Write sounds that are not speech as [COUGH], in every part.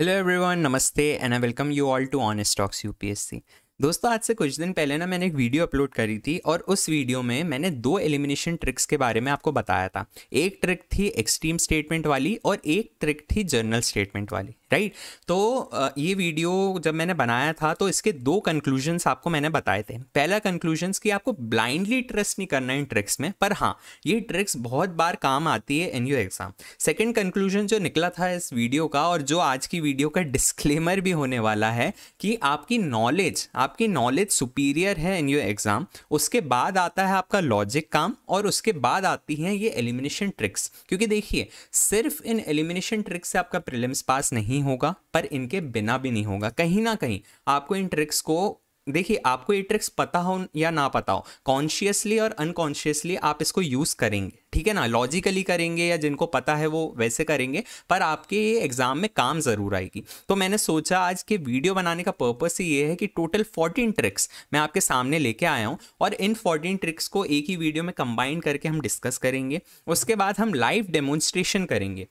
Hello everyone नमस्ते and I welcome you all to on stocks you दोस्तों आज से कुछ दिन पहले ना मैंने एक वीडियो अपलोड करी थी और उस वीडियो में मैंने दो एलिमिनेशन ट्रिक्स के बारे में आपको बताया था एक ट्रिक थी एक्सट्रीम स्टेटमेंट वाली और एक ट्रिक थी जर्नल स्टेटमेंट वाली राइट तो ये वीडियो जब मैंने बनाया था तो इसके दो कंक्लूजन्स आपको मैंने बताए थे पहला कंक्लूजन्स कि आपको ब्लाइंडली ट्रस्ट नहीं करना है इन ट्रिक्स में पर हाँ ये ट्रिक्स बहुत बार काम आती है in your exam second conclusion जो निकला था इस वीडियो का और जो आज की वीडियो का डिस्क्लेमर भी होने वाला है कि आपकी नॉलेज आपकी नॉलेज सुपीरियर है इन योर एग्ज़ाम उसके बाद आता है आपका लॉजिक काम और उसके बाद आती हैं ये एलिमिनेशन ट्रिक्स क्योंकि देखिए सिर्फ इन एलिमिनेशन ट्रिक्स से आपका प्रिलिम्स पास नहीं नहीं होगा पर इनके बिना भी नहीं होगा कहीं ना कहीं आपको इन ट्रिक्स को देखिए आपको ये ट्रिक्स पता हो या ना पता हो कॉन्शियसली और अनकॉन्शियसली आप इसको यूज़ करेंगे ठीक है ना लॉजिकली करेंगे या जिनको पता है वो वैसे करेंगे पर आपके ये एग्ज़ाम में काम ज़रूर आएगी तो मैंने सोचा आज के वीडियो बनाने का पर्पस ही ये है कि टोटल 14 ट्रिक्स मैं आपके सामने लेके आया हूँ और इन 14 ट्रिक्स को एक ही वीडियो में कंबाइन करके हम डिस्कस करेंगे उसके बाद हम लाइव डेमोन्स्ट्रेशन करेंगे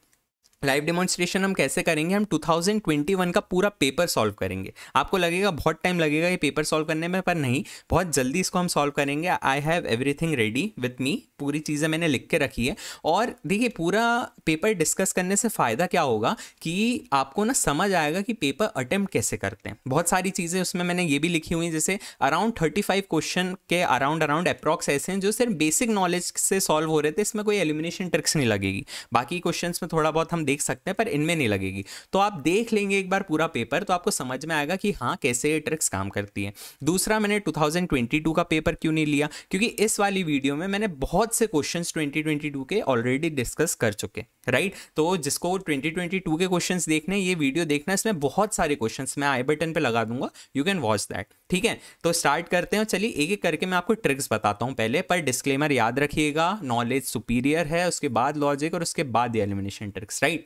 लाइव डेमोन्स्ट्रेशन हम कैसे करेंगे हम 2021 का पूरा पेपर सॉल्व करेंगे आपको लगेगा बहुत टाइम लगेगा ये पेपर सॉल्व करने में पर नहीं बहुत जल्दी इसको हम सॉल्व करेंगे I have everything ready with me पूरी चीज़ें मैंने लिख के रखी है और देखिए पूरा पेपर डिस्कस करने से फ़ायदा क्या होगा कि आपको ना समझ आएगा कि पेपर अटैम्प्ट कैसे करते हैं बहुत सारी चीज़ें उसमें मैंने ये भी लिखी हुई हैं जैसे अराउंड थर्टी फाइव क्वेश्चन के अराउंड अराउंड अप्रॉक्स ऐसे हैं जो सिर्फ बेसिक नॉलेज से सॉल्व हो रहे थे इसमें कोई एलिमिनेशन ट्रिक्स नहीं लगेगी बाकी क्वेश्चन में थोड़ा बहुत हम देख सकते हैं पर इनमें नहीं लगेगी तो आप देख लेंगे एक बार पूरा पेपर तो आपको समझ में आएगा कि हाँ कैसे ये ट्रिक्स काम करती है दूसरा मैंने 2022 का पेपर क्यों नहीं लिया क्योंकि इस वाली वीडियो में मैंने बहुत से क्वेश्चन ट्वेंटी के ऑलरेडी डिस्कस कर चुके राइट तो जिसको ट्वेंटी के क्वेश्चन देखने ये वीडियो देखना इसमें बहुत सारे क्वेश्चन मैं आई बटन पर लगा दूंगा यू कैन वॉच दैट ठीक है तो स्टार्ट करते हैं चलिए एक एक करके मैं आपको ट्रिक्स बताता हूँ पहले पर डिस्क्लेमर याद रखिएगा नॉलेज सुपीरियर है उसके बाद लॉजिक और उसके बाद एलिमिनेशन ट्रिक्स राइट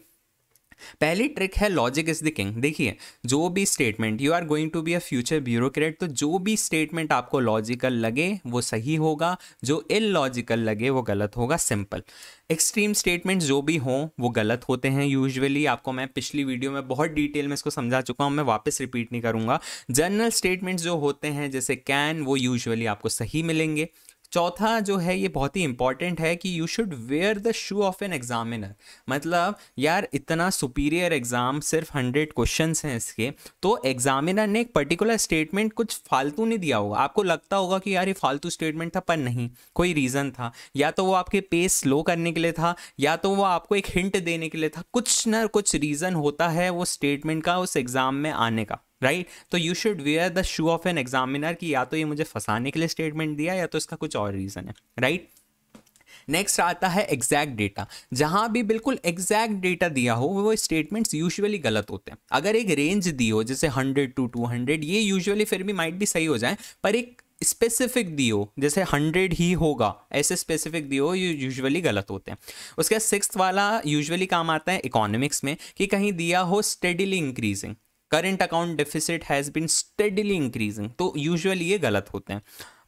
पहली ट्रिक है लॉजिक इज द किंग देखिए जो भी statement you are going to be a future bureaucrat तो जो भी स्टेटमेंट आपको लॉजिकल लगे वो सही होगा जो इन लॉजिकल लगे वो गलत होगा सिंपल एक्सट्रीम स्टेटमेंट जो भी हों वो गलत होते हैं यूजुअली आपको मैं पिछली वीडियो में बहुत डिटेल में इसको समझा चुका हूँ मैं वापस रिपीट नहीं करूँगा जनरल स्टेटमेंट जो होते हैं जैसे कैन वो यूजुअली आपको सही मिलेंगे चौथा जो है ये बहुत ही इंपॉर्टेंट है कि you should wear the shoe of an examiner मतलब यार इतना सुपीरियर एग्ज़ाम सिर्फ हंड्रेड क्वेश्चन हैं इसके तो एग्जामिनर ने एक पर्टिकुलर स्टेटमेंट कुछ फालतू नहीं दिया होगा आपको लगता होगा कि यार ये फालतू स्टेटमेंट था पर नहीं कोई रीज़न था या तो वो आपके पेस स्लो करने के लिए था या तो वो आपको एक हिंट देने के लिए था कुछ ना कुछ रीज़न होता है वो स्टेटमेंट का उस एग्ज़ाम में आने का राइट तो you should wear the shoe of an examiner कि या तो ये मुझे फंसाने के लिए स्टेटमेंट दिया या तो इसका कुछ और रीज़न है राइट नेक्स्ट आता है एग्जैक्ट डेटा जहां भी बिल्कुल एग्जैक्ट डेटा दिया हो वो स्टेटमेंट्स यूजुअली गलत होते हैं अगर एक रेंज दी हो जैसे 100 टू 200 ये यूजुअली फिर भी माइट भी सही हो जाए पर एक स्पेसिफिक दियो जैसे हंड्रेड ही होगा ऐसे स्पेसिफिक दियो ये यूजुअली गलत होते हैं उसके बाद सिक्स वाला यूजुअली काम आता है इकोनॉमिक्स में कि कहीं दिया हो steadily increasing current account deficit has been steadily increasing तो यूजुअली ये गलत होते हैं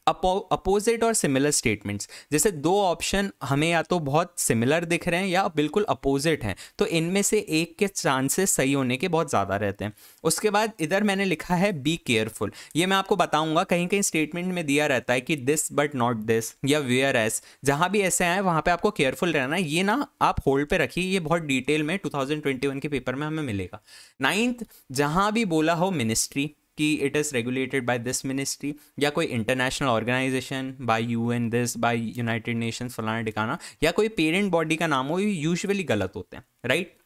अपोजिट और सिमिलर स्टेटमेंट्स जैसे दो ऑप्शन हमें या तो बहुत सिमिलर दिख रहे हैं या बिल्कुल अपोजिट हैं तो इनमें से एक के चांसेस सही होने के बहुत ज़्यादा रहते हैं उसके बाद इधर मैंने लिखा है बी केयरफुल ये मैं आपको बताऊंगा कहीं कहीं स्टेटमेंट में दिया रहता है कि दिस बट नॉट दिस या वेयर एस जहाँ भी ऐसे आए वहाँ पर आपको केयरफुल रहना है ये ना आप होल्ड पर रखिए ये बहुत डिटेल में टू के पेपर में हमें मिलेगा नाइन्थ जहाँ भी बोला हो मिनिस्ट्री कि it is regulated by this ministry या कोई international organisation by U N this by United Nations फलाना टिकाना या कोई पेरेंट बॉडी का नाम हो ये यूजुअली गलत होते हैं राइट right?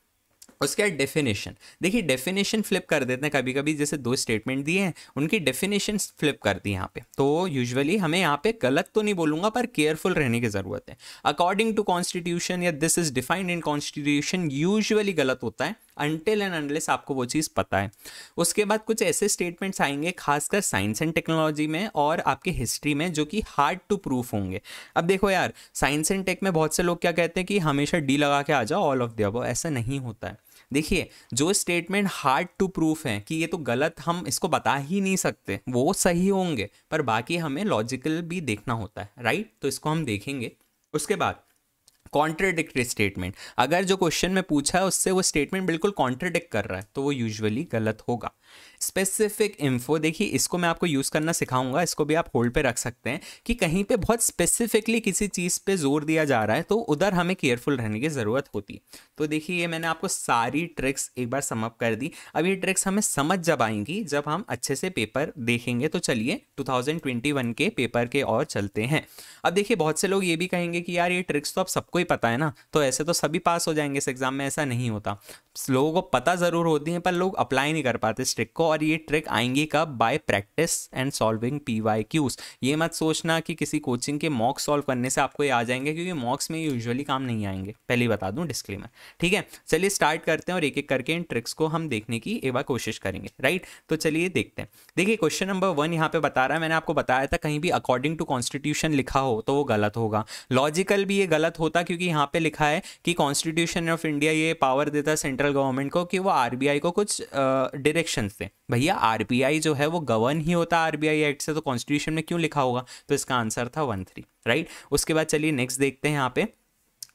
उसके बाद डेफिनेशन देखिए डेफिनेशन फ्लिप कर देते हैं कभी कभी जैसे दो स्टेटमेंट दिए हैं उनकी डेफिनेशन फ्लिप कर दी यहाँ पे तो यूजुअली हमें यहाँ पे गलत तो नहीं बोलूँगा पर केयरफुल रहने की ज़रूरत है अकॉर्डिंग टू कॉन्स्टिट्यूशन या this is defined in constitution usually गलत होता है अनटिल एंड अनलेस आपको वो चीज़ पता है उसके बाद कुछ ऐसे स्टेटमेंट्स आएंगे खासकर साइंस एंड टेक्नोलॉजी में और आपके हिस्ट्री में जो कि हार्ड टू प्रूफ होंगे अब देखो यार साइंस एंड टेक में बहुत से लोग क्या कहते हैं कि हमेशा डी लगा के आ जाओ ऑल ऑफ अब ऐसा नहीं होता है देखिए जो स्टेटमेंट हार्ड टू प्रूफ हैं कि ये तो गलत हम इसको बता ही नहीं सकते वो सही होंगे पर बाकी हमें लॉजिकल भी देखना होता है राइट तो इसको हम देखेंगे उसके बाद कॉन्ट्रेडिक्टरी स्टेटमेंट अगर जो क्वेश्चन में पूछा है उससे वो स्टेटमेंट बिल्कुल कॉन्ट्रेडिक्ट कर रहा है तो वो यूजुअली गलत होगा स्पेसिफिक इन्फो देखिए इसको मैं आपको यूज़ करना सिखाऊंगा इसको भी आप होल्ड पे रख सकते हैं कि कहीं पे बहुत स्पेसिफिकली किसी चीज़ पे जोर दिया जा रहा है तो उधर हमें केयरफुल रहने की ज़रूरत होती है तो देखिए ये मैंने आपको सारी ट्रिक्स एक बार समअप कर दी अब ये ट्रिक्स हमें समझ जब आएंगी जब हम अच्छे से पेपर देखेंगे तो चलिए टू के पेपर के और चलते हैं अब देखिए बहुत से लोग ये भी कहेंगे कि यार ये ट्रिक्स तो आप सबको ही पता है ना तो ऐसे तो सभी पास हो जाएंगे इस एग्ज़ाम में ऐसा नहीं होता लोगों को पता ज़रूर होती है पर लोग अप्लाई नहीं कर पाते ट्रिक को और ये ट्रिक आएंगी कब by practice and solving P Y Qs ये मत सोचना कि किसी कोचिंग के मॉक्स सॉल्व करने से आपको ये आ जाएंगे क्योंकि मॉक्स में यूजुअली काम नहीं आएंगे पहले बता दूं डिस्क्लेमर ठीक है चलिए स्टार्ट करते हैं और एक एक करके इन ट्रिक्स को हम देखने की एक बार कोशिश करेंगे राइट तो चलिए देखते हैं देखिए क्वेश्चन नंबर वन यहाँ पे बता रहा है मैंने आपको बताया था कहीं भी अकॉर्डिंग टू कॉन्स्टिट्यूशन लिखा हो तो वो गलत होगा लॉजिकल भी ये गलत होता क्योंकि यहाँ पे लिखा है कि कॉन्स्टिट्यूशन ऑफ इंडिया ये पावर देता है सेंट्रल गवर्नमेंट को कि वो आर को कुछ डायरेक्शन कॉन्स्टिट्यूशन से भैया आरबीआई जो है वो गवर्न ही होता आरबीआई एक्ट से तो कॉन्स्टिट्यूशन में क्यों लिखा होगा तो इसका आंसर था वन थ्री राइट उसके बाद चलिए नेक्स्ट देखते हैं यहाँ पे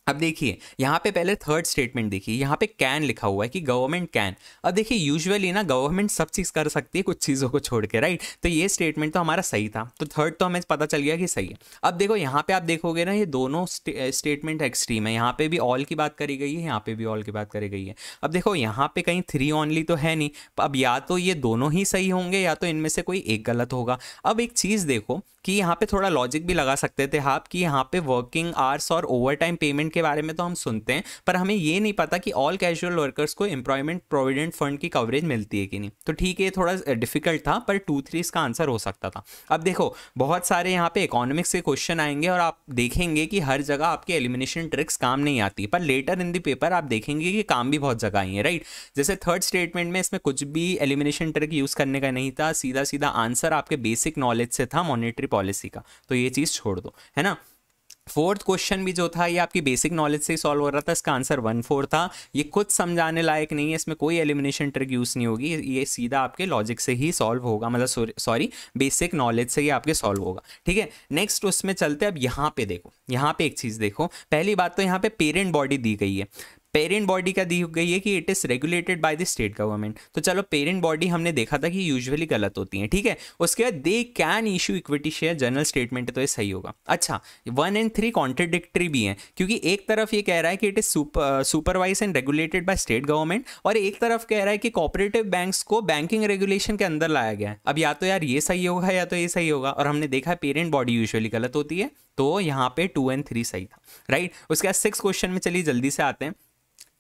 अब देखिए यहाँ पे पहले थर्ड स्टेटमेंट देखिए यहाँ पे कैन लिखा हुआ है कि गवर्नमेंट कैन अब देखिए यूजुअली ना गवर्नमेंट सब चीज़ कर सकती है कुछ चीज़ों को छोड़ के राइट तो ये स्टेटमेंट तो हमारा सही था तो थर्ड तो हमें पता चल गया कि सही है अब देखो यहाँ पे आप देखोगे ना ये दोनों स्टेटमेंट एक्सट्रीम है यहाँ पे भी ऑल की बात करी गई है यहाँ पे भी ऑल की बात करी गई है अब देखो यहाँ पे कहीं थ्री ऑनली तो है नहीं अब या तो ये दोनों ही सही होंगे या तो इनमें से कोई एक गलत होगा अब एक चीज़ देखो कि यहाँ पे थोड़ा लॉजिक भी लगा सकते थे आप कि यहाँ पे वर्किंग आवर्स और ओवर टाइम पेमेंट के बारे में तो हम सुनते हैं पर हमें ये नहीं पता कि ऑल कैजुअल वर्कर्स को एम्प्लॉयमेंट प्रोविडेंट फंड की कवरेज मिलती है कि नहीं तो ठीक है थोड़ा डिफिकल्ट था पर टू थ्री इसका आंसर हो सकता था अब देखो बहुत सारे यहाँ पे इकोनॉमिक्स के क्वेश्चन आएंगे और आप देखेंगे कि हर जगह आपके एलिमिनेशन ट्रिक्स काम नहीं आती पर लेटर इन द पेपर आप देखेंगे कि काम भी बहुत जगह आई है राइट जैसे थर्ड स्टेटमेंट में इसमें कुछ भी एलिमिनेशन ट्रिक यूज़ करने का नहीं था सीधा सीधा आंसर आपके बेसिक नॉलेज से था मॉनिटरी पॉलिसी का तो ये चीज़ छोड़ दो है ना फोर्थ क्वेश्चन भी जो था ये आपकी बेसिक नॉलेज से ही सॉल्व हो रहा था इसका आंसर वन फोर था ये कुछ समझाने लायक नहीं है इसमें कोई एलिमिनेशन ट्रिक यूज़ नहीं होगी ये सीधा आपके लॉजिक से ही सॉल्व होगा मतलब सॉरी बेसिक नॉलेज से ही आपके सॉल्व होगा ठीक है नेक्स्ट उसमें चलते अब यहाँ पे देखो यहाँ पे एक चीज़ देखो पहली बात तो यहाँ पे पेरेंट बॉडी दी गई है पेरेंट बॉडी का दी गई है कि it is regulated by the state government तो चलो पेरेंट बॉडी हमने देखा था कि यूजुअली गलत होती है ठीक है उसके बाद they can issue equity share general statement तो ये सही होगा अच्छा वन एंड थ्री कॉन्ट्रेडिक्ट्री भी हैं क्योंकि एक तरफ ये कह रहा है कि it is supervise and regulated by state government और एक तरफ कह रहा है कि कॉपरेटिव बैंक्स को बैंकिंग रेगुलेशन के अंदर लाया गया है अब या तो यार ये सही होगा या तो ये सही होगा और हमने देखा है पेरेंट बॉडी यूजुअली गलत होती है तो यहाँ पे टू एंड थ्री सही था राइट उसके बाद सिक्स क्वेश्चन में चलिए जल्दी से आते हैं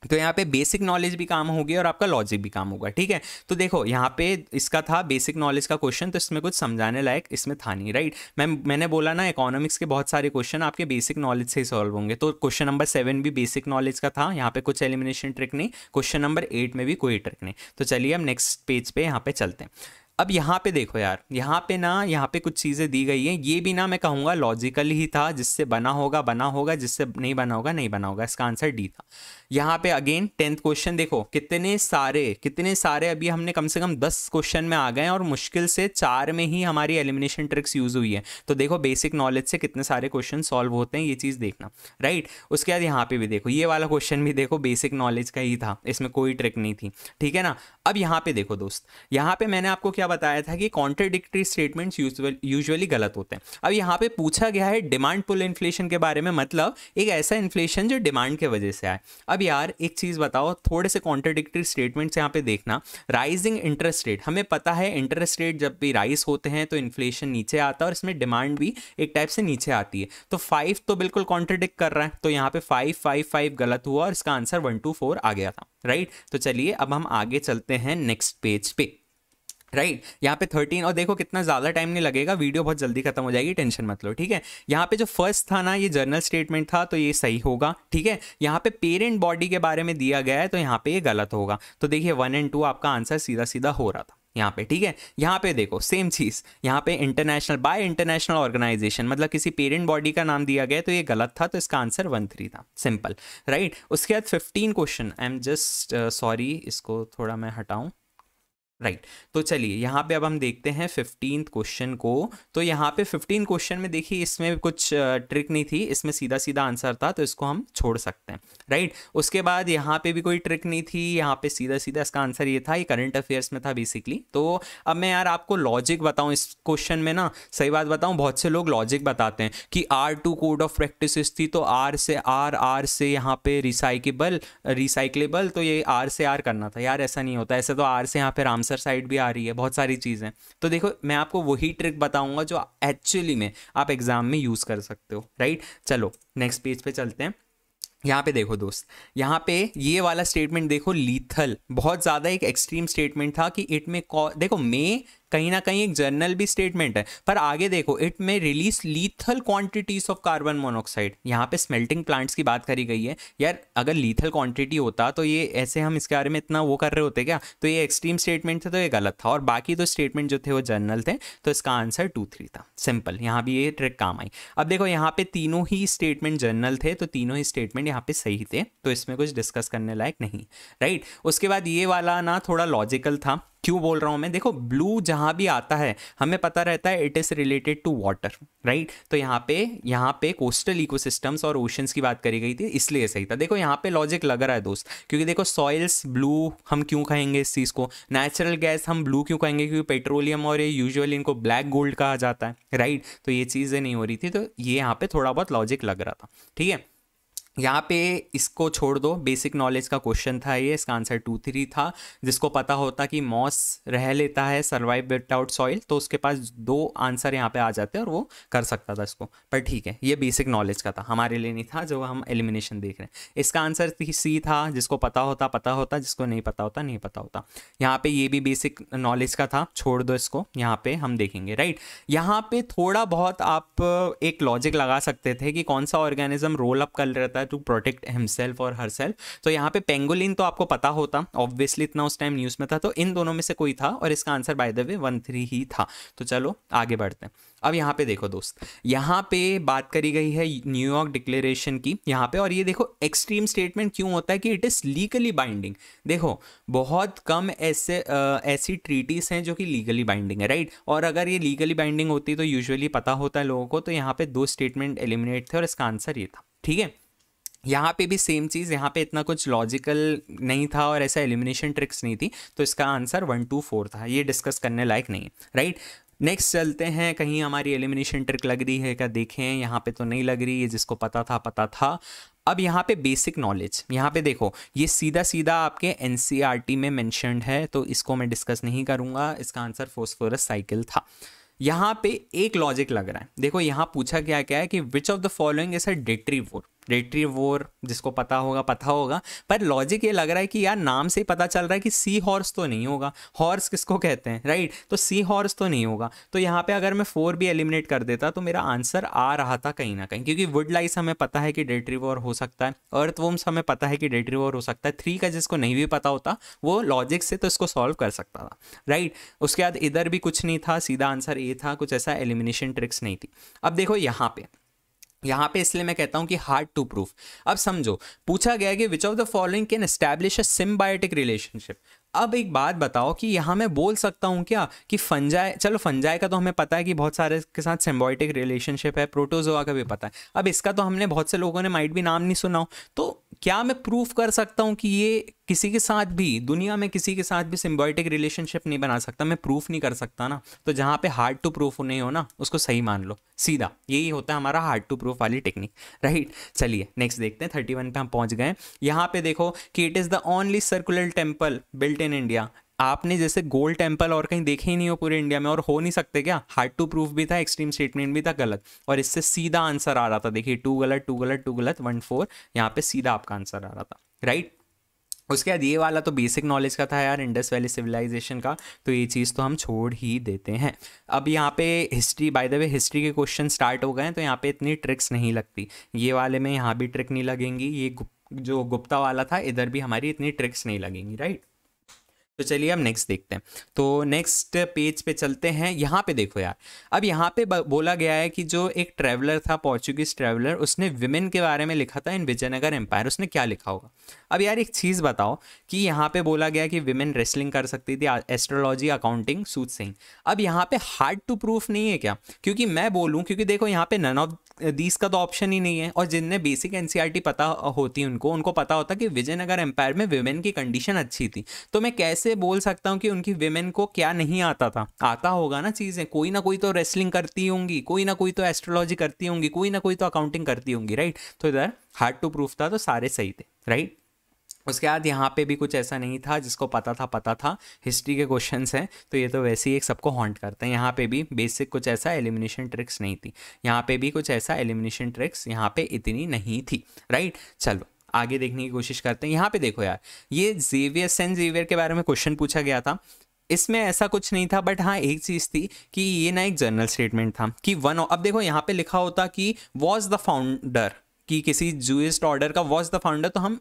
तो यहाँ पे बेसिक नॉलेज भी काम होगी और आपका लॉजिक भी काम होगा ठीक है तो देखो यहाँ पे इसका था बेसिक नॉलेज का क्वेश्चन तो इसमें कुछ समझाने लायक इसमें था नहीं राइट मैं मैंने बोला ना इकोनॉमिक्स के बहुत सारे क्वेश्चन आपके बेसिक नॉलेज से ही सॉल्व होंगे तो क्वेश्चन नंबर सेवन भी बेसिक नॉलेज का था यहाँ पे कुछ एलिमिनेशन ट्रिक नहीं क्वेश्चन नंबर एट में भी कोई ट्रिक नहीं तो चलिए हम नेक्स्ट पेज पे यहाँ पर चलते हैं अब यहाँ पे देखो यार यहाँ पे ना यहाँ पे कुछ चीज़ें दी गई हैं ये भी ना मैं कहूँगा लॉजिकल ही था जिससे बना होगा बना होगा जिससे नहीं बना होगा नहीं बना होगा इसका आंसर डी था यहाँ पे अगेन टेंथ क्वेश्चन देखो कितने सारे कितने सारे अभी हमने कम से कम दस क्वेश्चन में आ गए हैं और मुश्किल से चार में ही हमारी एलिमिनेशन ट्रिक्स यूज़ हुई है तो देखो बेसिक नॉलेज से कितने सारे क्वेश्चन सॉल्व होते हैं ये चीज़ देखना राइट उसके बाद यहाँ पे भी देखो ये वाला क्वेश्चन भी देखो बेसिक नॉलेज का ही था इसमें कोई ट्रिक नहीं थी ठीक है ना अब यहाँ पे देखो दोस्त यहाँ पे मैंने आपको क्या बताया था कि कॉन्ट्रडिक्टरी स्टेटमेंट्स यूजली गलत होते हैं अब यहाँ पे पूछा गया है डिमांड पुल इन्फ्लेशन के बारे में मतलब एक ऐसा इन्फ्लेशन जो डिमांड के वजह से आए अब यार एक चीज़ बताओ थोड़े से कॉन्ट्रडिक्टरी स्टेटमेंट्स यहाँ पे देखना राइजिंग इंटरेस्ट रेट हमें पता है इंटरेस्ट रेट जब भी राइज होते हैं तो इन्फ्लेशन नीचे आता है और इसमें डिमांड भी एक टाइप से नीचे आती है तो फाइव तो बिल्कुल कॉन्ट्रडिक्ट कर रहा है तो यहाँ पे फाइव फाइव फाइव गलत हुआ और इसका आंसर वन टू फोर आ गया था राइट तो चलिए अब हम आगे चलते हैं नेक्स्ट पेज पे राइट right. यहाँ पे थर्टीन और देखो कितना ज़्यादा टाइम नहीं लगेगा वीडियो बहुत जल्दी खत्म हो जाएगी टेंशन मत लो ठीक है यहाँ पे जो फर्स्ट था ना ये जर्नल स्टेटमेंट था तो ये सही होगा ठीक है यहाँ पे पेरेंट बॉडी के बारे में दिया गया है तो यहाँ पे ये गलत होगा तो देखिए वन एंड टू आपका आंसर सीधा सीधा हो रहा था यहाँ पे ठीक है यहाँ पे देखो सेम चीज़ यहाँ पे इंटरनेशनल बाय इंटरनेशनल ऑर्गेनाइजेशन मतलब किसी पेरेंट बॉडी का नाम दिया गया तो ये गलत था तो इसका आंसर वन थ्री था सिंपल राइट उसके बाद fifteen question I am just sorry इसको थोड़ा मैं हटाऊँ राइट right. तो चलिए यहाँ पे अब हम देखते हैं फिफ्टीन क्वेश्चन को तो यहाँ पे फिफ्टीन क्वेश्चन में देखिए इसमें कुछ ट्रिक नहीं थी इसमें सीधा सीधा आंसर था तो इसको हम छोड़ सकते हैं राइट उसके बाद यहाँ पे भी कोई ट्रिक नहीं थी यहाँ पे सीधा सीधा इसका आंसर ये था ये करंट अफेयर्स में था बेसिकली तो अब मैं यार आपको लॉजिक बताऊँ इस क्वेश्चन में ना सही बात बताऊँ बहुत से लोग लॉजिक बताते हैं कि R two code of practice थी तो आर से आर आर से यहाँ पे रिसाइकेबल रिसाइकलेबल तो ये आर से आर करना था यार ऐसा नहीं होता ऐसे तो आर से यहाँ पे रामसर साइड भी आ रही है बहुत सारी चीज़ें तो देखो मैं आपको वही ट्रिक बताऊँगा जो एक्चुअली में आप एग्ज़ाम में यूज़ कर सकते हो राइट चलो नेक्स्ट पेज पे चलते हैं यहाँ पे देखो दोस्त यहाँ पे ये वाला स्टेटमेंट देखो लीथल बहुत ज़्यादा एक एक्सट्रीम स्टेटमेंट था कि इट में देखो मे कहीं ना कहीं एक जर्नल भी स्टेटमेंट है पर आगे देखो it may release lethal quantities of carbon monoxide यहाँ पे स्मेल्टिंग प्लांट्स की बात करी गई है यार अगर लीथल क्वांटिटी होता तो ये ऐसे हम इसके बारे में इतना वो कर रहे होते क्या तो ये एक्सट्रीम स्टेटमेंट थे तो ये गलत था और बाकी तो स्टेटमेंट जो थे वो जर्नल थे तो इसका आंसर टू थ्री था सिंपल यहाँ भी ये ट्रिक काम आई अब देखो यहाँ पे तीनों ही स्टेटमेंट जर्नल थे तो तीनों ही स्टेटमेंट यहाँ पे सही थे तो इसमें कुछ डिस्कस करने लायक नहीं राइट उसके बाद ये वाला ना थोड़ा लॉजिकल था क्यों बोल रहा हूँ मैं देखो ब्लू जहाँ भी आता है हमें पता रहता है it is related to water right तो यहाँ पे यहाँ पे कोस्टल इकोसिस्टम्स और ओशंस की बात करी गई थी इसलिए सही था देखो यहाँ पे लॉजिक लग रहा है दोस्त क्योंकि देखो सॉइल्स ब्लू हम क्यों कहेंगे इस चीज़ को नेचुरल गैस हम ब्लू क्यों कहेंगे क्योंकि पेट्रोलियम और ये यूजअली इनको ब्लैक गोल्ड कहा जाता है राइट तो ये चीज़ें नहीं हो रही थी तो ये यहाँ पर थोड़ा बहुत लॉजिक लग रहा था ठीक है यहाँ पे इसको छोड़ दो बेसिक नॉलेज का क्वेश्चन था ये इसका आंसर टू थ्री था जिसको पता होता कि मॉस रह लेता है सर्वाइव विदाउट सॉइल तो उसके पास दो आंसर यहाँ पे आ जाते और वो कर सकता था इसको पर ठीक है ये बेसिक नॉलेज का था हमारे लिए नहीं था जो हम एलिमिनेशन देख रहे हैं इसका आंसर सी था जिसको पता होता पता होता जिसको नहीं पता होता नहीं पता होता यहाँ पर ये भी बेसिक नॉलेज का था छोड़ दो इसको यहाँ पर हम देखेंगे राइट यहाँ पर थोड़ा बहुत आप एक लॉजिक लगा सकते थे कि कौन सा ऑर्गेनिज्म रोल अप कर रहता है है टू प्रोटेक्ट हिमसेल्फ और हर सेल्फ तो यहाँ पे पेंगोलिन तो आपको पता होता ऑब्वियसली इतना उस टाइम न्यूज़ में था तो इन दोनों में से कोई था और इसका answer by the way one three ही था तो चलो आगे बढ़ते हैं अब यहाँ पे देखो दोस्त यहाँ पे बात करी गई है न्यूयॉर्क डिक्लेरेशन की यहाँ पे और ये देखो एक्सट्रीम स्टेटमेंट क्यों होता है कि इट इज़ लीगली बाइंडिंग देखो बहुत कम ऐसे ऐसी ट्रीटीज़ हैं जो कि लीगली बाइंडिंग है राइट और अगर ये लीगली बाइंडिंग होती तो यूजुअली पता होता है लोगों को तो यहाँ पे दो स्टेटमेंट एलिमिनेट थे और इसका आंसर ये था ठीक है यहाँ पे भी सेम चीज़ यहाँ पे इतना कुछ लॉजिकल नहीं था और ऐसा एलिमिनेशन ट्रिक्स नहीं थी तो इसका आंसर वन टू फोर था ये डिस्कस करने लायक नहीं राइट नेक्स्ट चलते हैं कहीं हमारी एलिमिनेशन ट्रिक लग रही है क्या देखें यहाँ पे तो नहीं लग रही है जिसको पता था पता था अब यहाँ पे बेसिक नॉलेज यहाँ पे देखो ये सीधा सीधा आपके एन e में मैंशनड है तो इसको मैं डिस्कस नहीं करूँगा इसका आंसर फोस्फोरस साइकिल था यहाँ पे एक लॉजिक लग रहा है देखो यहाँ पूछा क्या क्या है कि which of the following is a वोर रेट्री वोर जिसको पता होगा पता होगा पर लॉजिक ये लग रहा है कि यार नाम से ही पता चल रहा है कि सी हॉर्स तो नहीं होगा हॉर्स किसको कहते हैं राइट तो सी हॉर्स तो नहीं होगा तो यहाँ पे अगर मैं फोर भी एलिमिनेट कर देता तो मेरा आंसर आ रहा था कहीं ना कहीं क्योंकि वुड लाइस हमें पता है कि डेट्री वॉर हो सकता है अर्थ वोम्स हमें पता है कि डेट्री वॉर हो सकता है थ्री का जिसको नहीं भी पता होता वो लॉजिक से तो इसको सॉल्व कर सकता था राइट उसके बाद इधर भी कुछ नहीं था सीधा आंसर ए था कुछ ऐसा एलिमिनेशन ट्रिक्स नहीं थी अब देखो यहाँ पर यहाँ पे इसलिए मैं कहता हूँ कि हार्ड टू प्रूफ अब समझो पूछा गया कि which of the following can establish a symbiotic relationship अब एक बात बताओ कि यहाँ मैं बोल सकता हूँ क्या कि फंजाई चलो फंजाई का तो हमें पता है कि बहुत सारे के साथ सिम्बॉयटिक रिलेशनशिप है प्रोटोजोआ का भी पता है अब इसका तो हमने बहुत से लोगों ने माइट भी नाम नहीं सुना हो तो क्या मैं प्रूफ कर सकता हूँ कि ये किसी के साथ भी दुनिया में किसी के साथ भी सिम्बॉयटिक रिलेशनशिप नहीं बना सकता मैं प्रूफ नहीं कर सकता ना तो जहाँ पे हार्ड टू प्रूफ नहीं हो ना उसको सही मान लो सीधा यही होता है हमारा हार्ड टू प्रूफ वाली टेक्निक राइट चलिए नेक्स्ट देखते हैं थर्टी वन पे हम पहुँच गए यहाँ पे देखो कि it is the only circular temple built in India आपने जैसे गोल्ड टेम्पल और कहीं देखे ही नहीं हो पूरे इंडिया में और हो नहीं सकते क्या हार्ड टू प्रूफ भी था एक्सट्रीम स्टेटमेंट भी था गलत और इससे सीधा आंसर आ रहा था देखिए टू गलत टू गलत टू गलत वन फोर यहाँ पे सीधा आपका आंसर आ रहा था राइट उसके बाद ये वाला तो बेसिक नॉलेज का था यार इंडस वैली सिविलाइजेशन का तो ये चीज़ तो हम छोड़ ही देते हैं अब यहाँ पे history by the way history के क्वेश्चन स्टार्ट हो गए हैं तो यहाँ पे इतनी ट्रिक्स नहीं लगती ये वाले में यहाँ भी ट्रिक नहीं लगेंगी ये जो गुप्ता वाला था इधर भी हमारी इतनी ट्रिक्स नहीं लगेंगी राइट तो चलिए अब नेक्स्ट देखते हैं तो नेक्स्ट पेज पे चलते हैं यहाँ पे देखो यार अब यहाँ पे बोला गया है कि जो एक ट्रैवलर था पोर्चुगीज ट्रैवलर उसने विमेन के बारे में लिखा था इन विजयनगर एम्पायर उसने क्या लिखा होगा अब यार एक चीज़ बताओ कि यहाँ पे बोला गया कि विमेन रेसलिंग कर सकती थी एस्ट्रोलॉजी अकाउंटिंग सूद सिंह अब यहाँ पर हार्ड टू प्रूफ नहीं है क्या क्योंकि मैं बोलूँ क्योंकि देखो यहाँ पे नन ऑफ दीस का तो ऑप्शन ही नहीं है और जिनने बेसिक एन e पता होती उनको उनको पता होता कि विजयनगर एम्पायर में विमेन की कंडीशन अच्छी थी तो मैं कैसे से बोल सकता हूँ कि उनकी वेमेन को क्या नहीं आता था आता होगा ना चीज़ें कोई ना कोई तो रेसलिंग करती होंगी कोई ना कोई तो एस्ट्रोलॉजी करती होंगी कोई ना कोई तो अकाउंटिंग करती होंगी राइट तो इधर हार्ड टू प्रूफ था तो सारे सही थे राइट उसके बाद यहाँ पे भी कुछ ऐसा नहीं था जिसको पता था पता था हिस्ट्री के क्वेश्चंस हैं तो ये तो वैसे ही एक सबको हॉन्ट करते हैं यहाँ पे भी बेसिक कुछ ऐसा एलिमिनेशन ट्रिक्स नहीं थी यहाँ पे भी कुछ ऐसा एलिमिनेशन ट्रिक्स यहाँ पे इतनी नहीं थी राइट चलो आगे देखने की कोशिश करते हैं यहाँ पे देखो यार ये जेवियर सेंट जेवियर के बारे में क्वेश्चन पूछा गया था इसमें ऐसा कुछ नहीं था बट हाँ एक चीज़ थी कि ये ना एक जर्नल स्टेटमेंट था कि वन अब देखो यहाँ पे लिखा होता कि वॉज द फाउंडर कि किसी जूस्ट ऑर्डर का वॉज द फाउंडर तो हम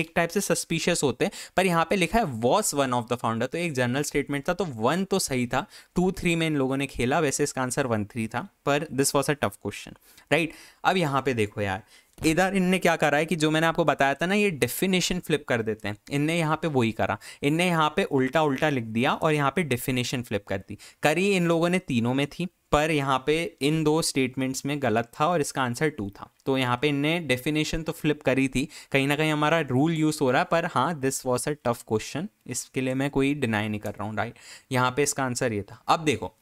एक टाइप से सस्पिशियस होते हैं पर यहाँ पे लिखा है was one of the founder तो एक जनरल स्टेटमेंट था तो वन तो सही था टू थ्री में इन लोगों ने खेला वैसे इसका आंसर वन थ्री था पर this was a tough question right अब यहाँ पे देखो यार इधर इनने क्या करा है कि जो मैंने आपको बताया था ना ये डेफिनेशन फ्लिप कर देते हैं इनने यहाँ पे वही करा इनने यहाँ पे उल्टा उल्टा लिख दिया और यहाँ पे डेफिनेशन फ्लिप कर दी करी इन लोगों ने तीनों में थी पर यहाँ पे इन दो स्टेटमेंट्स में गलत था और इसका आंसर टू था तो यहाँ पे इनने डेफिनेशन तो फ्लिप करी थी कहीं ना कहीं हमारा रूल यूज़ हो रहा है पर हाँ this was a tough question इसके लिए मैं कोई डिनाई नहीं कर रहा हूँ राइट यहाँ पे इसका आंसर ये था अब देखो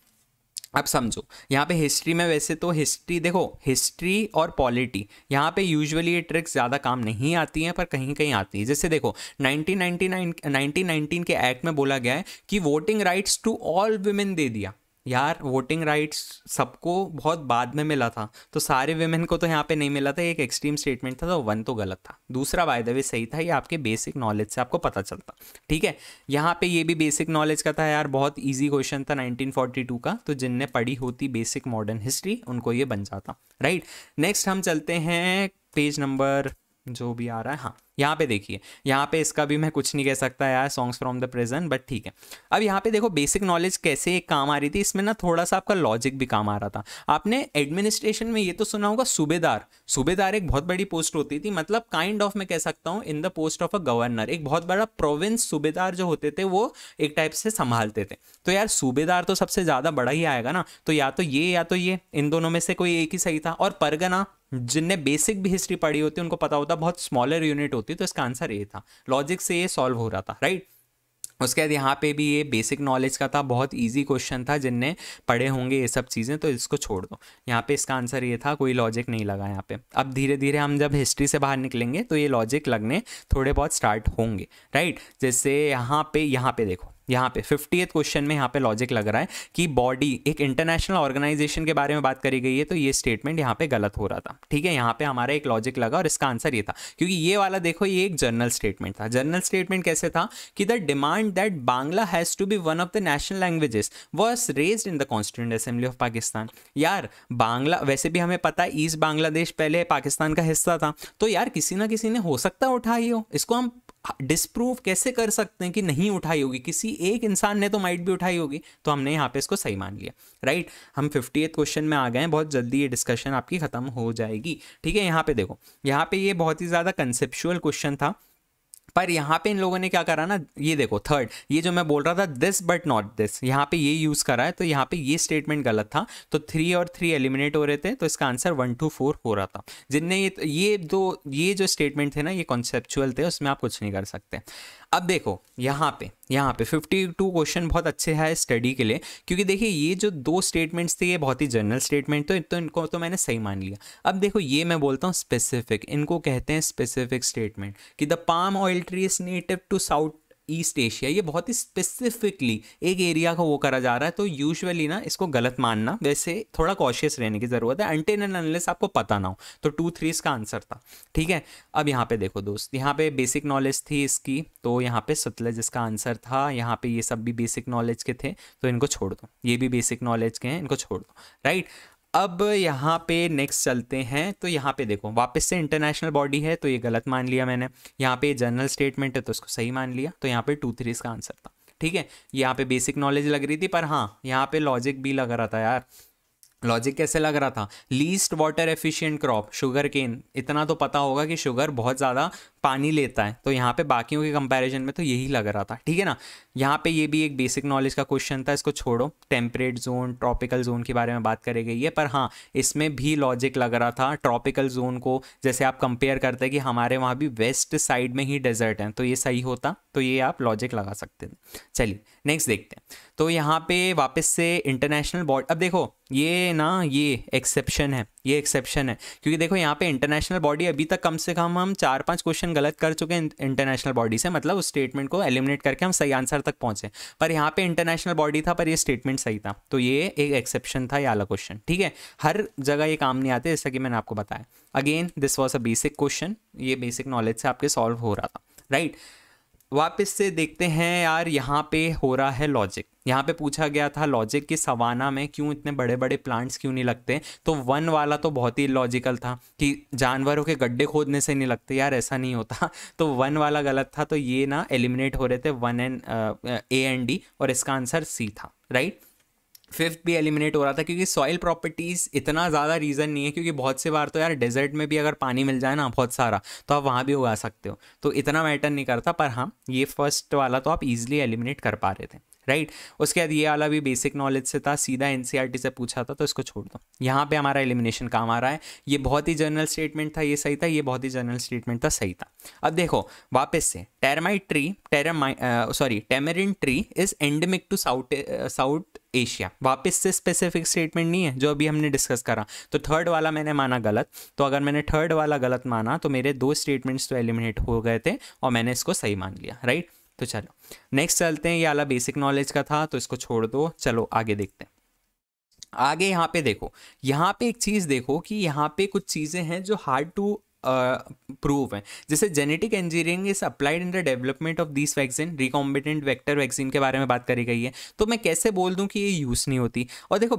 अब समझो यहाँ पे हिस्ट्री में वैसे तो हिस्ट्री देखो हिस्ट्री और पॉलिटी यहाँ पे यूजुअली ये ट्रिक्स ज़्यादा काम नहीं आती हैं पर कहीं कहीं आती हैं जैसे देखो 1999 1919 के एक्ट में बोला गया है कि voting rights to all women दे दिया यार वोटिंग राइट्स सबको बहुत बाद में मिला था तो सारे वेमेन को तो यहाँ पे नहीं मिला था एक एक्सट्रीम स्टेटमेंट था तो वन तो गलत था दूसरा वायदा भी सही था ये आपके बेसिक नॉलेज से आपको पता चलता ठीक है यहाँ पे ये भी बेसिक नॉलेज का था यार बहुत ईजी क्वेश्चन था 1942 का तो जिनने पढ़ी होती बेसिक मॉडर्न हिस्ट्री उनको ये बन जाता राइट नेक्स्ट हम चलते हैं पेज नंबर जो भी आ रहा है हाँ यहाँ पे देखिए यहाँ पे इसका भी मैं कुछ नहीं कह सकता यार songs from the present but ठीक है अब यहाँ पे देखो बेसिक नॉलेज कैसे एक काम आ रही थी इसमें ना थोड़ा सा आपका लॉजिक भी काम आ रहा था आपने एडमिनिस्ट्रेशन में ये तो सुना होगा सूबेदार सूबेदार एक बहुत बड़ी पोस्ट होती थी मतलब काइंड ऑफ मैं कह सकता हूँ in the post of a governor एक बहुत बड़ा प्रोविंस सूबेदार जो होते थे वो एक टाइप से संभालते थे तो यार सूबेदार तो सबसे ज़्यादा बड़ा ही आएगा ना तो या तो ये या तो ये इन दोनों में से कोई एक ही सही था और परगना जिनने बेसिक भी हिस्ट्री पढ़ी होती है उनको पता होता बहुत स्मॉलर यूनिट होती होती तो इसका आंसर ए था लॉजिक से ये सॉल्व हो रहा था राइट उसके बाद यहाँ पे भी ये बेसिक नॉलेज का था बहुत इजी क्वेश्चन था जिनने पढ़े होंगे ये सब चीज़ें तो इसको छोड़ दो यहाँ पे इसका आंसर ये था कोई लॉजिक नहीं लगा यहाँ पे अब धीरे धीरे हम जब हिस्ट्री से बाहर निकलेंगे तो ये लॉजिक लगने थोड़े बहुत स्टार्ट होंगे राइट जैसे यहाँ पे यहाँ पे देखो यहाँ पे फिफ्टी क्वेश्चन में यहाँ पे लॉजिक लग रहा है कि बॉडी एक इंटरनेशनल ऑर्गेनाइजेशन के बारे में बात करी गई है तो ये स्टेटमेंट यहाँ पे गलत हो रहा था ठीक है यहाँ पे हमारा एक लॉजिक लगा और इसका आंसर ये था क्योंकि ये वाला देखो ये एक जर्नल स्टेटमेंट था जर्नल स्टेटमेंट कैसे था कि the demand that Bangla has to be one of the national languages was raise in the constituent assembly of Pakistan यार बांग्ला वैसे भी हमें पता है ईस्ट बांग्लादेश पहले पाकिस्तान का हिस्सा था तो यार किसी ना किसी ने हो सकता उठा ही हो इसको हम डिस्प्रूव कैसे कर सकते हैं कि नहीं उठाई होगी किसी एक इंसान ने तो माइट भी उठाई होगी तो हमने यहाँ पे इसको सही मान लिया राइट हम फिफ्टी क्वेश्चन में आ गए हैं बहुत जल्दी ये डिस्कशन आपकी ख़त्म हो जाएगी ठीक है यहाँ पे देखो यहाँ पे ये बहुत ही ज़्यादा कंसेप्शुअल क्वेश्चन था पर यहाँ पे इन लोगों ने क्या करा ना ये देखो थर्ड ये जो मैं बोल रहा था दिस बट नॉट दिस यहाँ पे ये यूज़ करा है तो यहाँ पे ये स्टेटमेंट गलत था तो थ्री और थ्री एलिमिनेट हो रहे थे तो इसका आंसर वन टू फोर हो रहा था जिनने ये ये दो ये जो स्टेटमेंट थे ना ये कॉन्सेप्चुअल थे उसमें आप कुछ नहीं कर सकते अब देखो यहाँ पे यहाँ पे 52 क्वेश्चन बहुत अच्छे है स्टडी के लिए क्योंकि देखिए ये जो दो स्टेटमेंट्स थे ये बहुत ही जनरल स्टेटमेंट तो, तो इनको तो मैंने सही मान लिया अब देखो ये मैं बोलता हूँ स्पेसिफिक इनको कहते हैं स्पेसिफिक स्टेटमेंट कि the palm oil tree is native to South East Asia ये बहुत ही स्पेसिफिकली एक एरिया का वो करा जा रहा है तो यूजुअली ना इसको गलत मानना वैसे थोड़ा कॉशियस रहने की ज़रूरत है अनटेन एंड अनलेस आपको पता ना हो तो टू थ्री इसका आंसर था ठीक है अब यहाँ पे देखो दोस्त यहाँ पे बेसिक नॉलेज थी इसकी तो यहाँ पे सतलज इसका आंसर था यहाँ पे ये सब भी बेसिक नॉलेज के थे तो इनको छोड़ दो ये भी बेसिक नॉलेज के हैं इनको छोड़ दो राइट अब यहाँ पे नेक्स्ट चलते हैं तो यहाँ पे देखो वापस से इंटरनेशनल बॉडी है तो ये गलत मान लिया मैंने यहाँ पे जनरल स्टेटमेंट है तो उसको सही मान लिया तो यहाँ पे टू थ्री इसका आंसर था ठीक है यहाँ पे बेसिक नॉलेज लग रही थी पर हाँ यहाँ पे लॉजिक भी लग रहा था यार लॉजिक कैसे लग रहा था least water efficient crop sugar cane इतना तो पता होगा कि शुगर बहुत ज़्यादा पानी लेता है तो यहाँ पे बाकियों के कंपैरिजन में तो यही लग रहा था ठीक है ना यहाँ पे ये भी एक बेसिक नॉलेज का क्वेश्चन था इसको छोड़ो टेम्परेट जोन ट्रॉपिकल जोन के बारे में बात करी गई है पर हाँ इसमें भी लॉजिक लग रहा था ट्रॉपिकल जोन को जैसे आप कंपेयर करते कि हमारे वहाँ भी वेस्ट साइड में ही डेजर्ट हैं तो ये सही होता तो ये आप लॉजिक लगा सकते थे चलिए नेक्स्ट देखते हैं तो यहाँ पे वापस से इंटरनेशनल बॉर्डर अब देखो ये ना ये एक्सेप्शन है ये एक्सेप्शन है क्योंकि देखो यहाँ पे इंटरनेशनल बॉडी अभी तक कम से कम हम चार पांच क्वेश्चन गलत कर चुके हैं इंटरनेशनल बॉडी से मतलब उस स्टेटमेंट को एलिमिनेट करके हम सही आंसर तक पहुंचे पर यहाँ पे इंटरनेशनल बॉडी था पर ये स्टेटमेंट सही था तो ये एक एक्सेप्शन था ये आला क्वेश्चन ठीक है हर जगह ये काम नहीं आते जैसा कि मैंने आपको बताया again this was a basic question ये बेसिक नॉलेज से आपके सॉल्व हो रहा था राइट right? वापस से देखते हैं यार यहाँ पे हो रहा है लॉजिक यहाँ पे पूछा गया था लॉजिक कि सवाना में क्यों इतने बड़े बड़े प्लांट्स क्यों नहीं लगते तो वन वाला तो बहुत ही लॉजिकल था कि जानवरों के गड्ढे खोदने से नहीं लगते यार ऐसा नहीं होता [LAUGHS] तो वन वाला गलत था तो ये ना एलिमिनेट हो रहे थे one and A and D और इसका आंसर सी था राइट फिफ्थ भी एलिमिनेट हो रहा था क्योंकि सॉइल प्रॉपर्टीज़ इतना ज़्यादा रीज़न नहीं है क्योंकि बहुत से बार तो यार डेजर्ट में भी अगर पानी मिल जाए ना बहुत सारा तो आप वहाँ भी उगा सकते हो तो इतना मैटर नहीं करता पर हाँ ये फर्स्ट वाला तो आप ईजिली एलिमिनेट कर पा रहे थे राइट उसके बाद ये वाला भी बेसिक नॉलेज से था सीधा एन e से पूछा था तो इसको छोड़ दो यहाँ पर हमारा एलिमिनेशन काम आ रहा है ये बहुत ही जनरल स्टेटमेंट था ये सही था ये बहुत ही जनरल स्टेटमेंट था सही था अब देखो वापस से termite tree termite sorry tamarind tree is endemic to South South Asia वापस से स्पेसिफिक स्टेटमेंट नहीं है जो अभी हमने डिस्कस करा तो थर्ड वाला मैंने माना गलत तो अगर मैंने थर्ड वाला गलत माना तो मेरे दो स्टेटमेंट्स तो एलिमिनेट हो गए थे और मैंने इसको सही मान लिया राइट तो चलो नेक्स्ट चलते हैं ये वाला बेसिक नॉलेज का था तो इसको छोड़ दो चलो आगे देखते हैं आगे यहाँ पे देखो यहाँ पे एक चीज़ देखो कि यहाँ पे कुछ चीज़ें हैं जो हार्ड टू प्रूव है जैसे genetic engineering is applied in the development of this vaccine recombinant vector vaccine के बारे में बात करी गई है तो मैं कैसे बोल दूं कि ये यूज़ नहीं होती और देखो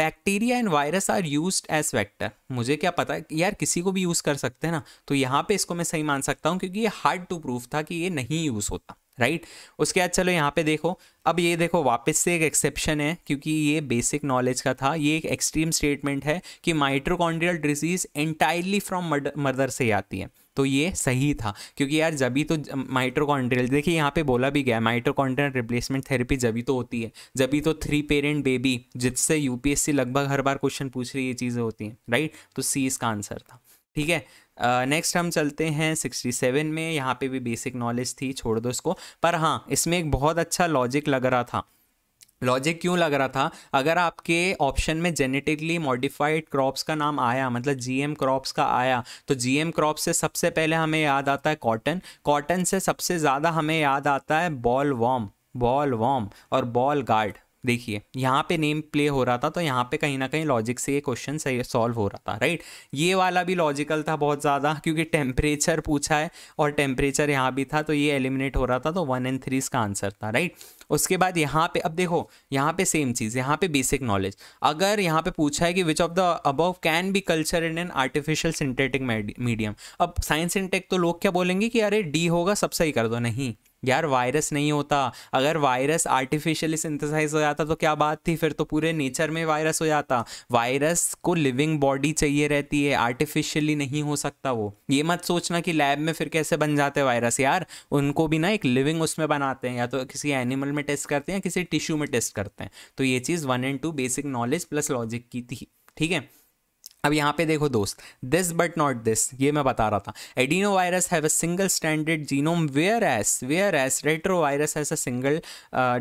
bacteria and virus are use as vector मुझे क्या पता यार किसी को भी यूज़ कर सकते हैं ना तो यहाँ पर इसको मैं सही मान सकता हूँ क्योंकि ये हार्ड टू प्रूफ था कि ये नहीं यूज़ होता राइट उसके बाद चलो यहाँ पे देखो अब ये देखो वापस से एक एक्सेप्शन है क्योंकि ये बेसिक नॉलेज का था ये एक एक्सट्रीम स्टेटमेंट है कि mitochondrial disease entirely from mother से आती है तो ये सही था क्योंकि यार जब भी तो माइट्रोकॉन्ड्रियल देखिए यहाँ पे बोला भी गया माइट्रोकॉन्ड्रियल रिप्लेसमेंट थेरेपी जब तो होती है जब भी तो थ्री पेरेंट बेबी जिससे यूपीएससी लगभग हर बार क्वेश्चन पूछ रही ये चीज़ें होती हैं राइट तो सी इसका आंसर था ठीक है नेक्स्ट हम चलते हैं 67 में यहाँ पे भी बेसिक नॉलेज थी छोड़ दो इसको पर हाँ इसमें एक बहुत अच्छा लॉजिक लग रहा था लॉजिक क्यों लग रहा था अगर आपके ऑप्शन में जेनेटिकली मॉडिफाइड क्रॉप्स का नाम आया मतलब जीएम क्रॉप्स का आया तो जीएम क्रॉप से सबसे पहले हमें याद आता है कॉटन कॉटन से सबसे ज़्यादा हमें याद आता है बॉल वॉम बॉल वॉम और बॉल गार्ड देखिए यहाँ पे नेम प्ले हो रहा था तो यहाँ पे कहीं ना कहीं लॉजिक से ये क्वेश्चन सही सॉल्व हो रहा था राइट ये वाला भी लॉजिकल था बहुत ज़्यादा क्योंकि टेम्परेचर पूछा है और टेम्परेचर यहाँ भी था तो ये एलिमिनेट हो रहा था तो वन एंड थ्री इसका आंसर था राइट उसके बाद यहाँ पे अब देखो यहाँ पे सेम चीज़ यहाँ पे बेसिक नॉलेज अगर यहाँ पे पूछा है कि which of the above can be culture in an artificial synthetic medium अब साइंस एंड टेक तो लोग क्या बोलेंगे कि अरे डी होगा सब सही कर दो नहीं यार वायरस नहीं होता अगर वायरस आर्टिफिशियली सिंथेसाइज हो जाता तो क्या बात थी फिर तो पूरे नेचर में वायरस हो जाता वायरस को लिविंग बॉडी चाहिए रहती है आर्टिफिशियली नहीं हो सकता वो ये मत सोचना कि लैब में फिर कैसे बन जाते वायरस यार उनको भी ना एक लिविंग उसमें बनाते हैं या तो किसी एनिमल में टेस्ट करते हैं या किसी टिश्यू में टेस्ट करते हैं तो ये चीज़ one and two basic knowledge plus logic की थी ठीक है अब यहाँ पे देखो दोस्त दिस बट नॉट दिस ये मैं बता रहा था adenovirus have a single standard genome whereas whereas retrovirus has a single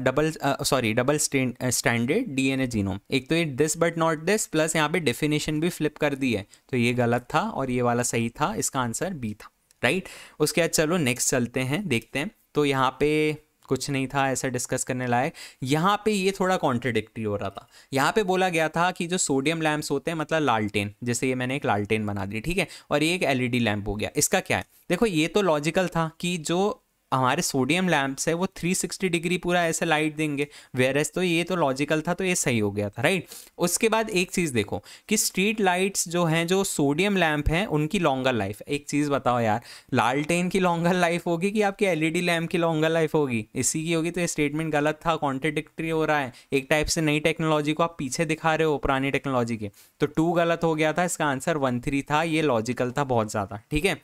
double sorry double standard DNA genome एक तो ये this but not this plus यहाँ पे डेफिनेशन भी फ्लिप कर दी है तो ये गलत था और ये वाला सही था इसका आंसर बी था राइट उसके बाद चलो नेक्स्ट चलते हैं देखते हैं तो यहाँ पे कुछ नहीं था ऐसा डिस्कस करने लायक यहाँ पे ये थोड़ा कॉन्ट्रडिक्टी हो रहा था यहाँ पे बोला गया था कि जो सोडियम लैम्प्स होते हैं मतलब लालटेन जैसे ये मैंने एक लालटेन बना दी ठीक है और ये एक एलईडी लैंप हो गया इसका क्या है देखो ये तो लॉजिकल था कि जो हमारे सोडियम लैम्प्स है वो 360 डिग्री पूरा ऐसे लाइट देंगे वेयरस तो ये तो लॉजिकल था तो ये सही हो गया था राइट उसके बाद एक चीज़ देखो कि स्ट्रीट लाइट्स जो हैं जो सोडियम लैम्प हैं उनकी लॉन्गर लाइफ एक चीज़ बताओ यार लालटेन की लॉन्गर लाइफ होगी कि आपकी एल e लैम्प की लॉन्गर लाइफ होगी इसी की होगी तो ये स्टेटमेंट गलत था कॉन्ट्रडिक्ट्री हो रहा है एक टाइप से नई टेक्नोलॉजी को आप पीछे दिखा रहे हो पुरानी टेक्नोलॉजी के तो टू गलत हो गया था इसका आंसर वन थ्री था ये लॉजिकल था बहुत ज़्यादा ठीक है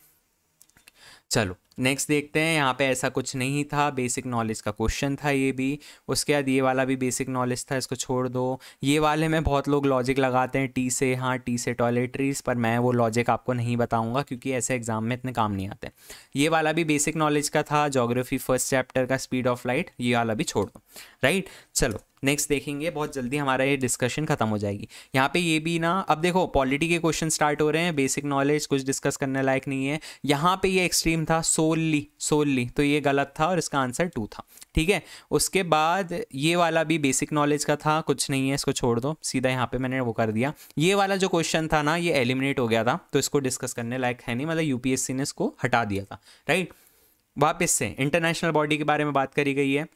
चलो नेक्स्ट देखते हैं यहाँ पे ऐसा कुछ नहीं था बेसिक नॉलेज का क्वेश्चन था ये भी उसके बाद ये वाला भी बेसिक नॉलेज था इसको छोड़ दो ये वाले में बहुत लोग लॉजिक लगाते हैं टी से हाँ टी से टॉयलेटरीज पर मैं वो लॉजिक आपको नहीं बताऊंगा क्योंकि ऐसे एग्जाम में इतने काम नहीं आते ये वाला भी बेसिक नॉलेज का था जोग्राफी फर्स्ट चैप्टर का स्पीड ऑफ लाइट ये वाला भी छोड़ दो राइट चलो नेक्स्ट देखेंगे बहुत जल्दी हमारा ये डिस्कशन खत्म हो जाएगी यहाँ पे ये भी ना अब देखो पॉलिटी के क्वेश्चन स्टार्ट हो रहे हैं बेसिक नॉलेज कुछ डिस्कस करने लायक नहीं है यहाँ पे ये एक्सट्रीम था सोलली सोलली तो ये गलत था और इसका आंसर टू था ठीक है उसके बाद ये वाला भी बेसिक नॉलेज का था कुछ नहीं है इसको छोड़ दो सीधा यहाँ पर मैंने वो कर दिया ये वाला जो क्वेश्चन था ना ये एलिमिनेट हो गया था तो इसको डिस्कस करने लायक है नहीं मतलब यूपीएससी ने इसको हटा दिया था राइट वापस से इंटरनेशनल बॉडी के बारे में बात करी गई है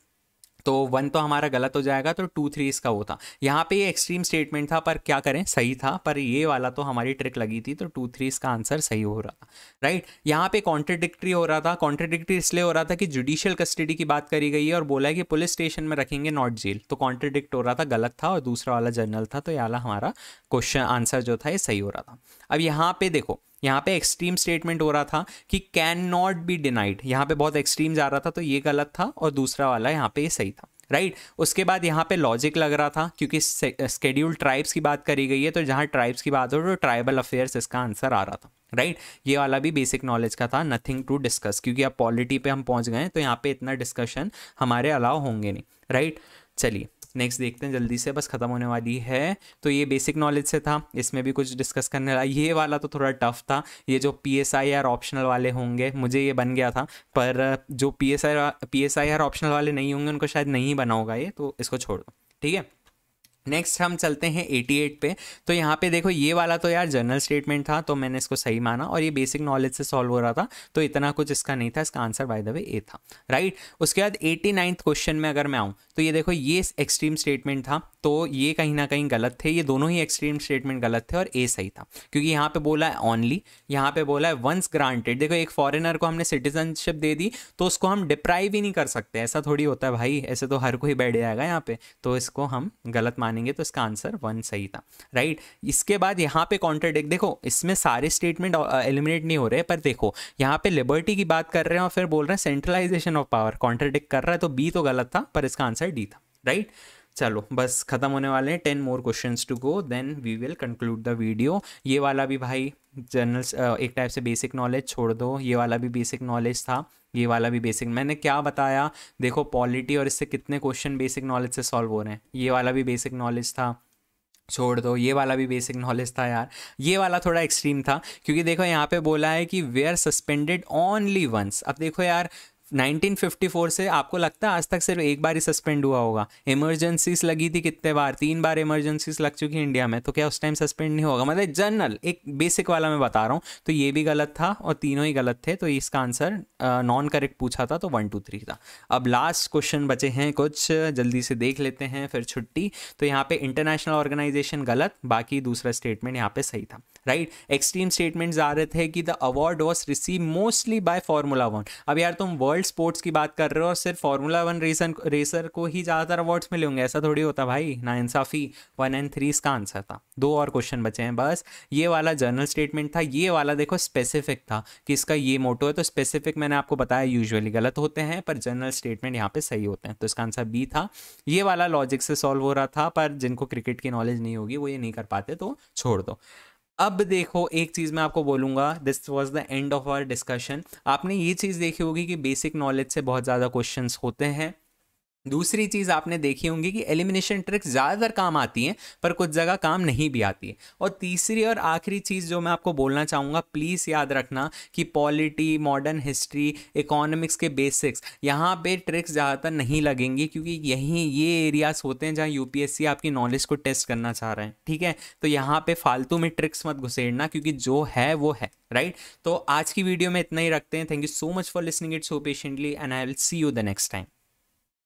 तो वन तो हमारा गलत हो जाएगा तो टू थ्री इसका होता यहाँ पे ये एक्सट्रीम स्टेटमेंट था पर क्या करें सही था पर ये वाला तो हमारी ट्रिक लगी थी तो टू थ्री इसका आंसर सही हो रहा था राइट यहाँ पे कॉन्ट्रडिक्ट्री हो रहा था कॉन्ट्रडिक्ट्री इसलिए हो रहा था कि जुडिशियल कस्टडी की बात करी गई है और बोला है कि पुलिस स्टेशन में रखेंगे नॉट जेल तो कॉन्ट्रडिक्ट हो रहा था गलत था और दूसरा वाला जर्नल था तो ये वाला हमारा क्वेश्चन आंसर जो था ये सही हो रहा था अब यहाँ पे देखो यहाँ पे एक्सट्रीम स्टेटमेंट हो रहा था कि कैन नॉट बी डिनाइड यहाँ पे बहुत एक्सट्रीम जा रहा था तो ये गलत था और दूसरा वाला यहाँ पे ये सही था राइट right? उसके बाद यहाँ पे लॉजिक लग रहा था क्योंकि स्केड्यूल ट्राइब्स की बात करी गई है तो जहाँ ट्राइब्स की बात हो तो ट्राइबल अफेयर्स इसका आंसर आ रहा था राइट right? ये वाला भी बेसिक नॉलेज का था नथिंग टू डिस्कस क्योंकि अब पॉलिटी पे हम पहुँच गए तो यहाँ पे इतना डिस्कशन हमारे अलाव होंगे नहीं राइट right? चलिए नेक्स्ट देखते हैं जल्दी से बस खत्म होने वाली है तो ये बेसिक नॉलेज से था इसमें भी कुछ डिस्कस करने वाला ये वाला तो थोड़ा टफ था ये जो P S I R optional वाले होंगे मुझे ये बन गया था पर जो P S I P S I R optional वाले नहीं होंगे उनको शायद नहीं बना होगा ये तो इसको छोड़ दो ठीक है नेक्स्ट हम चलते हैं 88 पे तो यहाँ पे देखो ये वाला तो यार जनरल स्टेटमेंट था तो मैंने इसको सही माना और ये बेसिक नॉलेज से सॉल्व हो रहा था तो इतना कुछ इसका नहीं था इसका answer by the way A था राइट उसके बाद एटी क्वेश्चन में अगर मैं आऊँ तो ये देखो ये एक्सट्रीम स्टेटमेंट था तो ये कहीं ना कहीं गलत थे ये दोनों ही एक्सट्रीम स्टेटमेंट गलत थे और ए सही था क्योंकि यहाँ पे बोला है ऑनली यहाँ पे बोला है वंस ग्रांटेड देखो एक फॉरेनर को हमने सिटीजनशिप दे दी तो उसको हम डिप्राइव ही नहीं कर सकते ऐसा थोड़ी होता है भाई ऐसे तो हर कोई बैठ जाएगा यहाँ पे तो इसको हम गलत मान मानेंगे तो इसका आंसर वन सही था राइट इसके बाद यहाँ पे कॉन्ट्राडिक्ट देखो इसमें सारे स्टेटमेंट एलिमिनेट uh, नहीं हो रहे पर देखो यहाँ पे लिबर्टी की बात कर रहे हैं और फिर बोल रहे हैं सेंट्रलाइजेशन ऑफ पावर कॉन्ट्राडिक्ट कर रहा है तो बी तो गलत था पर इसका आंसर डी था राइट चलो बस खत्म होने वाले हैं ten more question to go then we will conclude the video ये वाला भी भाई जनरल uh, एक टाइप से बेसिक नॉलेज छोड़ दो ये वाला भी बेसिक नॉलेज था ये वाला भी बेसिक मैंने क्या बताया देखो पॉलिटी और इससे कितने क्वेश्चन बेसिक नॉलेज से सॉल्व हो रहे हैं ये वाला भी बेसिक नॉलेज था छोड़ दो ये वाला भी बेसिक नॉलेज था यार ये वाला थोड़ा एक्सट्रीम था क्योंकि देखो यहाँ पे बोला है कि वे आर सस्पेंडेड ओनली वंस अब देखो यार 1954 से आपको लगता है आज तक सिर्फ एक बार ही सस्पेंड हुआ होगा इमरजेंसीज लगी थी कितने बार तीन बार इमरजेंसीज लग चुकी है इंडिया में तो क्या उस टाइम सस्पेंड नहीं होगा मतलब जनरल एक बेसिक वाला मैं बता रहा हूँ तो ये भी गलत था और तीनों ही गलत थे तो इसका आंसर नॉन करेक्ट पूछा था तो वन टू थ्री था अब लास्ट क्वेश्चन बचे हैं कुछ जल्दी से देख लेते हैं फिर छुट्टी तो यहाँ पे इंटरनेशनल ऑर्गेनाइजेशन गलत बाकी दूसरा स्टेटमेंट यहाँ पे सही था राइट एक्सट्रीम स्टेटमेंट्स आ रहे थे कि the award was receive mostly by formula one अब यार तुम वर्ल्ड स्पोर्ट्स की बात कर रहे हो और सिर्फ फार्मूला वन रेसन रेसर को ही ज़्यादातर अवार्ड्स मिले होंगे ऐसा थोड़ी होता भाई ना इंसाफी वन एंड थ्री इसका आंसर था दो और क्वेश्चन बचे हैं बस ये वाला जर्नल स्टेटमेंट था ये वाला देखो स्पेसिफिक था कि इसका ये मोटो है तो स्पेसिफिक मैंने आपको बताया यूजअली गलत होते हैं पर जर्नल स्टेटमेंट यहाँ पर सही होते हैं तो इसका आंसर बी था ये वाला लॉजिक से सॉल्व हो रहा था पर जिनको क्रिकेट की नॉलेज नहीं होगी वो ये नहीं कर पाते तो छोड़ दो अब देखो एक चीज़ मैं आपको बोलूँगा this was the end of our discussion आपने ये चीज़ देखी होगी कि बेसिक नॉलेज से बहुत ज़्यादा क्वेश्चन होते हैं दूसरी चीज़ आपने देखी होंगी कि एलिमिनेशन ट्रिक्स ज़्यादातर काम आती हैं पर कुछ जगह काम नहीं भी आती है और तीसरी और आखिरी चीज़ जो मैं आपको बोलना चाहूँगा प्लीज़ याद रखना कि पॉलिटी मॉडर्न हिस्ट्री इकोनॉमिक्स के बेसिक्स यहाँ पे ट्रिक्स ज़्यादातर नहीं लगेंगी क्योंकि यहीं ये एरियाज़ होते हैं जहाँ यूपीएससी आपकी नॉलेज को टेस्ट करना चाह रहे हैं ठीक है तो यहाँ पर फालतू में ट्रिक्स मत घुसेड़ना क्योंकि जो है वो है राइट तो आज की वीडियो में इतना ही रखते हैं thank you so much for listening it so patiently and I will see you the next time